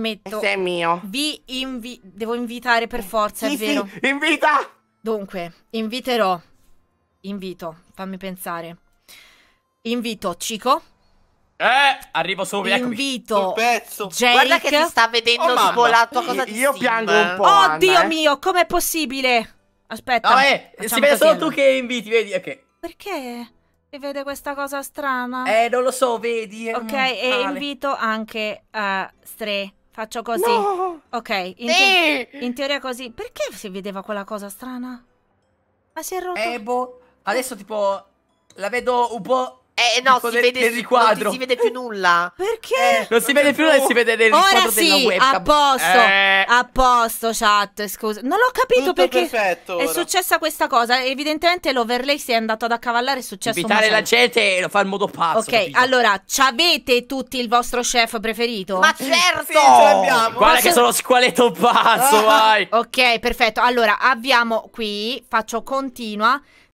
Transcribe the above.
permetto. Questo è mio. Vi invi devo invitare per forza, sì, è vero? Sì, invita! Dunque, inviterò. Invito, fammi pensare. Invito Cico. Eh, arrivo subito. Invito pezzo. Guarda che ti sta vedendo oh, svolato. Cosa Io piango un po'. Oddio Anna, eh. mio, com'è possibile? Aspetta. No, eh, si vede solo tu che inviti, vedi? Ok. Perché? Si vede questa cosa strana? Eh, non lo so, vedi. Eh, ok, mm, e vale. invito anche uh, eh, Stray. Faccio così. No! Ok, in, eh! te sì! in, teoria così. Perché si vedeva quella cosa strana? Ma si è rotto. Eh, boh. Adesso tipo la vedo un po' Eh, no, si vede, nel riquadro. non si vede più nulla. Perché? Eh, non si vede più nulla, si vede nel Ora riquadro sì, a posto, eh. a posto chat, scusa. Non l'ho capito Tutto perché perfetto, è ora. successa questa cosa. Evidentemente l'overlay si è andato ad accavallare, è successo Invitare la gente e lo fa in modo pazzo. Ok, capito? allora, c'avete tutti il vostro chef preferito? Ma certo! Sì, ce l'abbiamo. Guarda Posso... che sono squaletto pazzo, vai. Ok, perfetto. Allora, abbiamo qui, faccio continua